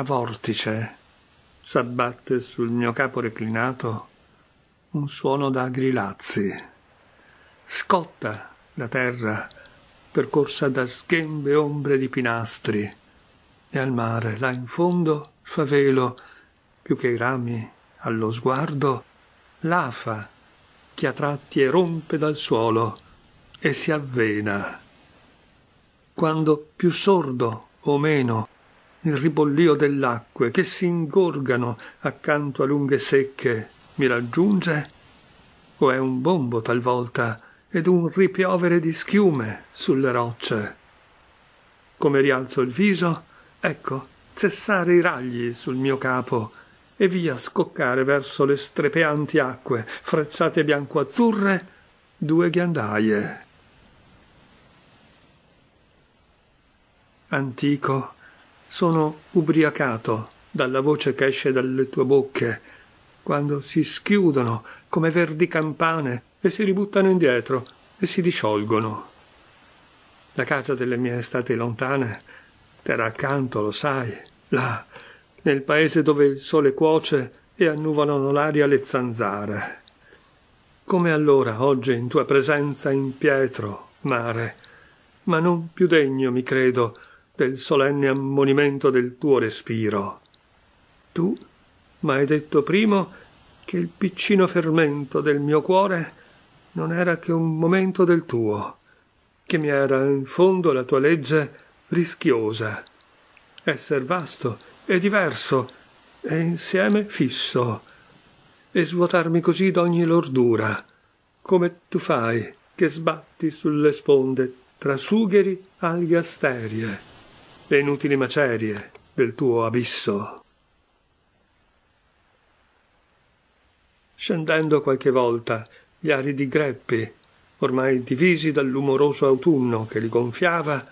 a vortice s'abbatte sul mio capo reclinato un suono da grilazzi. Scotta la terra, percorsa da schembe ombre di pinastri, e al mare, là in fondo, fa velo, più che i rami, allo sguardo, l'afa, che a tratti erompe dal suolo e si avvena. Quando più sordo o meno il ribollio dell'acque che si ingorgano accanto a lunghe secche mi raggiunge? O è un bombo talvolta ed un ripiovere di schiume sulle rocce? Come rialzo il viso, ecco cessare i ragli sul mio capo e via scoccare verso le strepeanti acque, frecciate bianco-azzurre, due ghiandaie. Antico sono ubriacato dalla voce che esce dalle tue bocche, quando si schiudono come verdi campane e si ributtano indietro e si disciolgono. La casa delle mie estati lontane terra accanto, lo sai, là, nel paese dove il sole cuoce e annuvolano l'aria le zanzare. Come allora, oggi, in tua presenza in pietro, mare, ma non più degno, mi credo, del solenne ammonimento del tuo respiro. Tu m'hai detto prima che il piccino fermento del mio cuore non era che un momento del tuo, che mi era in fondo la tua legge rischiosa, esser vasto e diverso e insieme fisso, e svuotarmi così d'ogni lordura, come tu fai che sbatti sulle sponde tra sugheri agli asterie le inutili macerie del tuo abisso. Scendendo qualche volta gli aridi greppi, ormai divisi dall'umoroso autunno che li gonfiava,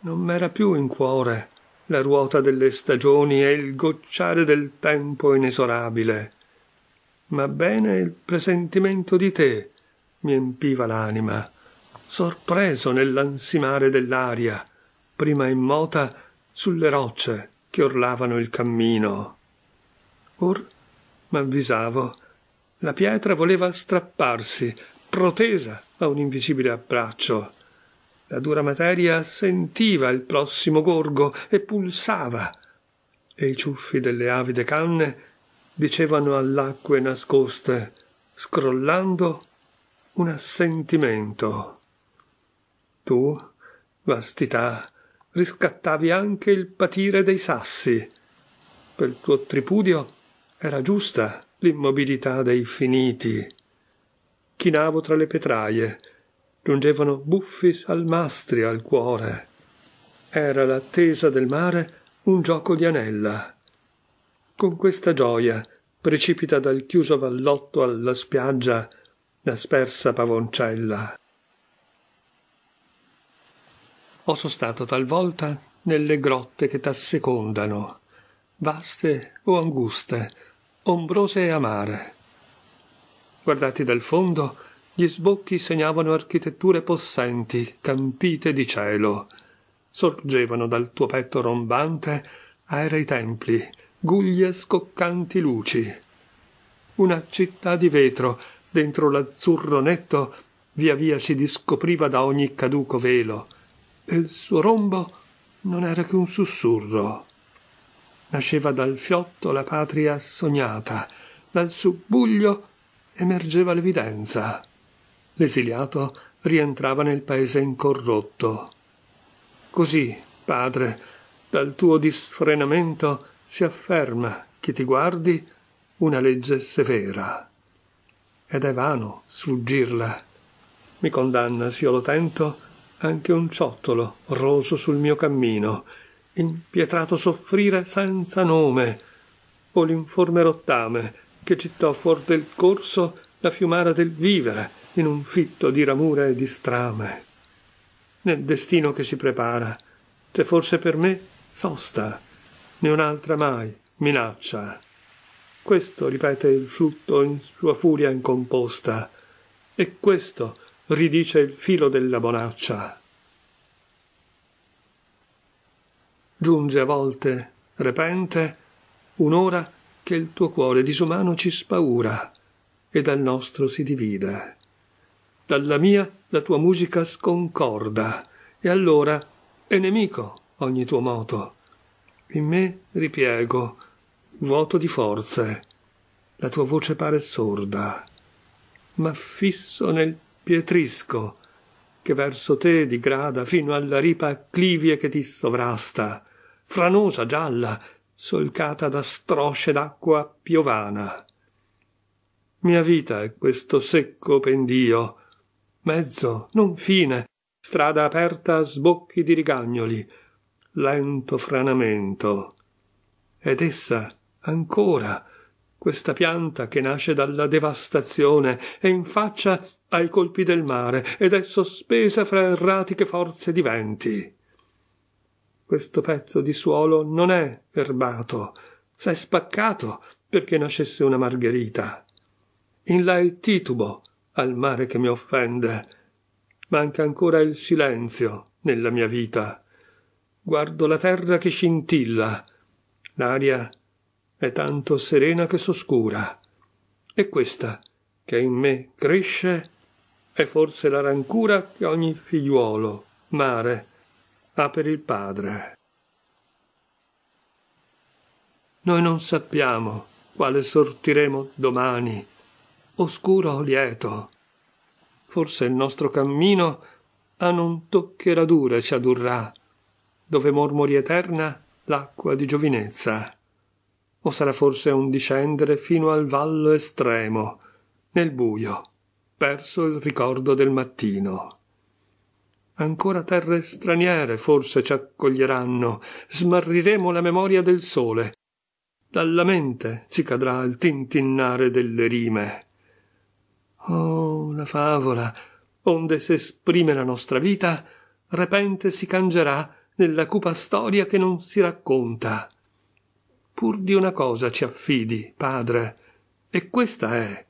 non m'era più in cuore la ruota delle stagioni e il gocciare del tempo inesorabile, ma bene il presentimento di te mi empiva l'anima, sorpreso nell'ansimare dell'aria, prima immota, sulle rocce che orlavano il cammino. Or, m'avvisavo, la pietra voleva strapparsi, protesa a un invisibile abbraccio. La dura materia sentiva il prossimo gorgo e pulsava, e i ciuffi delle avide canne dicevano all'acque nascoste, scrollando, un assentimento. Tu, vastità, riscattavi anche il patire dei sassi. Per il tuo tripudio era giusta l'immobilità dei finiti. Chinavo tra le petraie, giungevano buffi salmastri al cuore. Era l'attesa del mare un gioco di anella. Con questa gioia precipita dal chiuso vallotto alla spiaggia la spersa pavoncella. Ho sostato talvolta nelle grotte che t'assecondano, vaste o anguste, ombrose e amare. Guardati dal fondo, gli sbocchi segnavano architetture possenti, campite di cielo. Sorgevano dal tuo petto rombante aerei templi, guglie scoccanti luci. Una città di vetro, dentro l'azzurro netto, via via si discopriva da ogni caduco velo, e il suo rombo non era che un sussurro. Nasceva dal fiotto la patria sognata, dal subbuglio emergeva l'evidenza. L'esiliato rientrava nel paese incorrotto. Così, padre, dal tuo disfrenamento si afferma che ti guardi una legge severa. Ed è vano sfuggirla. Mi condanna, io lo tento, anche un ciottolo roso sul mio cammino, impietrato soffrire senza nome, o l'informe rottame che gittò fuor del corso la fiumara del vivere in un fitto di ramure e di strame. Nel destino che si prepara, c'è forse per me sosta, né un'altra mai minaccia. Questo ripete il flutto in sua furia incomposta, e questo ridice il filo della bonaccia. Giunge a volte, repente, un'ora che il tuo cuore disumano ci spaura e dal nostro si divide. Dalla mia la tua musica sconcorda e allora è nemico ogni tuo moto. In me ripiego, vuoto di forze, la tua voce pare sorda, ma fisso nel pietrisco, che verso te digrada fino alla ripa clivie che ti sovrasta, franosa gialla, solcata da strosce d'acqua piovana. Mia vita è questo secco pendio, mezzo, non fine, strada aperta a sbocchi di rigagnoli, lento franamento. Ed essa, ancora, questa pianta che nasce dalla devastazione e in faccia ai colpi del mare ed è sospesa fra erratiche forze di venti. Questo pezzo di suolo non è erbato, s'è spaccato perché nascesse una margherita. In là è titubo al mare che mi offende. Manca ancora il silenzio nella mia vita. Guardo la terra che scintilla. L'aria è tanto serena che s'oscura. E questa, che in me cresce, è forse la rancura che ogni figliuolo, mare, ha per il padre. Noi non sappiamo quale sortiremo domani, oscuro o lieto. Forse il nostro cammino a non toccheradure ci adurrà, dove mormori eterna l'acqua di giovinezza. O sarà forse un discendere fino al vallo estremo, nel buio, perso il ricordo del mattino. Ancora terre straniere forse ci accoglieranno, smarriremo la memoria del sole. Dalla mente ci cadrà il tintinnare delle rime. Oh, una favola, onde esprime la nostra vita, repente si cangerà nella cupa storia che non si racconta. Pur di una cosa ci affidi, padre, e questa è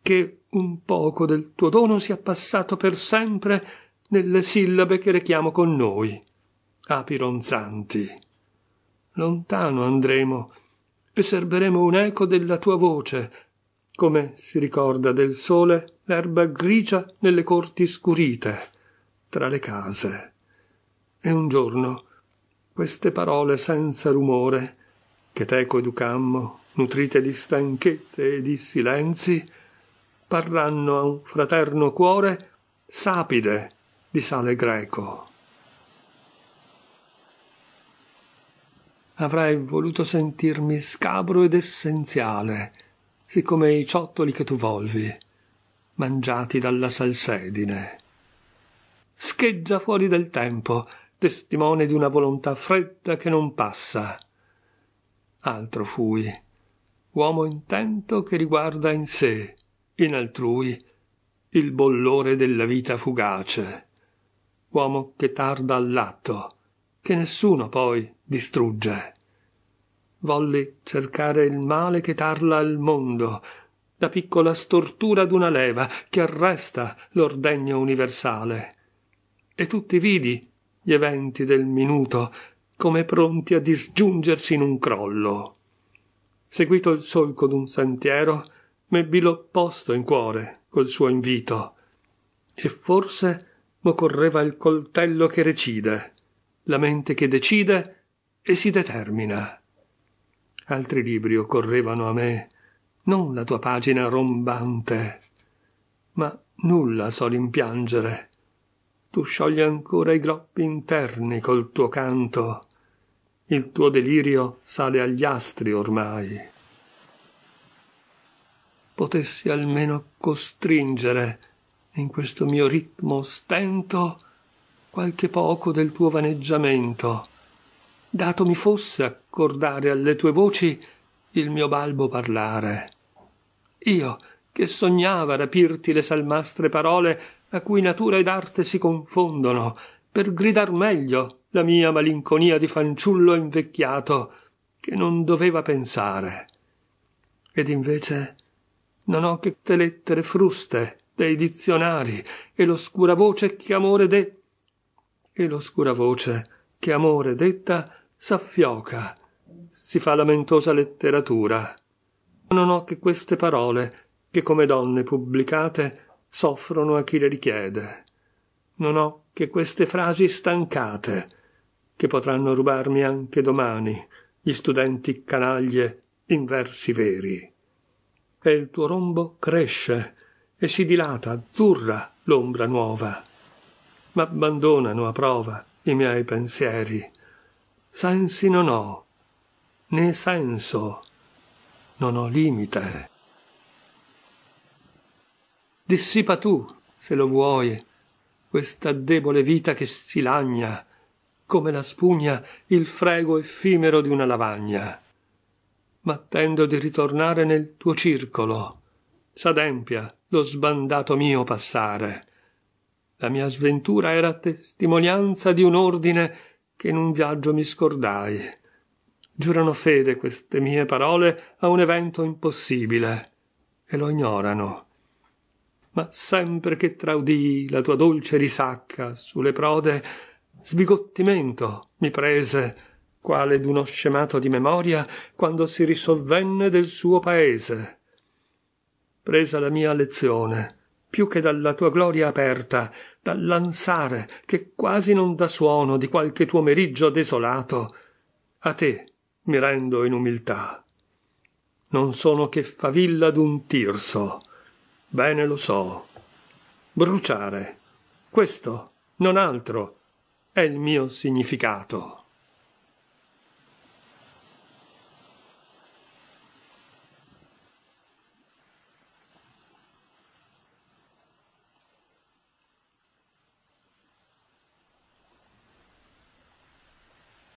che un poco del tuo dono sia passato per sempre nelle sillabe che rechiamo con noi, api ronzanti. Lontano andremo e serberemo un'eco della tua voce, come si ricorda del sole l'erba grigia nelle corti scurite, tra le case. E un giorno queste parole senza rumore, che teco educammo, nutrite di stanchezze e di silenzi, parranno a un fraterno cuore sapide di sale greco. Avrei voluto sentirmi scabro ed essenziale, siccome i ciottoli che tu volvi, mangiati dalla salsedine. Scheggia fuori del tempo, testimone di una volontà fredda che non passa. Altro fui, uomo intento che riguarda in sé, in altrui il bollore della vita fugace uomo che tarda all'atto che nessuno poi distrugge volli cercare il male che tarla al mondo la piccola stortura d'una leva che arresta l'ordegno universale e tutti vidi gli eventi del minuto come pronti a disgiungersi in un crollo seguito il solco d'un sentiero m'ebbi l'opposto in cuore col suo invito e forse m'occorreva il coltello che recide la mente che decide e si determina altri libri occorrevano a me non la tua pagina rombante ma nulla so rimpiangere tu sciogli ancora i groppi interni col tuo canto il tuo delirio sale agli astri ormai potessi almeno costringere in questo mio ritmo stento qualche poco del tuo vaneggiamento dato mi fosse accordare alle tue voci il mio balbo parlare io che sognava rapirti le salmastre parole a cui natura ed arte si confondono per gridar meglio la mia malinconia di fanciullo invecchiato che non doveva pensare ed invece non ho che te lettere fruste dei dizionari e l'oscura voce che amore de e l'oscura voce che amore detta s'affioca si fa lamentosa letteratura non ho che queste parole che come donne pubblicate soffrono a chi le richiede non ho che queste frasi stancate che potranno rubarmi anche domani gli studenti canaglie in versi veri e il tuo rombo cresce e si dilata azzurra l'ombra nuova. M'abbandonano a prova i miei pensieri. Sensi non ho, né senso, non ho limite. Dissipa tu, se lo vuoi, questa debole vita che si lagna, come la spugna il frego effimero di una lavagna ma attendo di ritornare nel tuo circolo. S'adempia lo sbandato mio passare. La mia sventura era testimonianza di un ordine che in un viaggio mi scordai. Giurano fede queste mie parole a un evento impossibile e lo ignorano. Ma sempre che traudii la tua dolce risacca sulle prode, sbigottimento mi prese quale d'uno scemato di memoria quando si risolvenne del suo paese. Presa la mia lezione, più che dalla tua gloria aperta, dall'ansare che quasi non dà suono di qualche tuo meriggio desolato, a te mi rendo in umiltà. Non sono che favilla d'un tirso, bene lo so. Bruciare, questo, non altro, è il mio significato.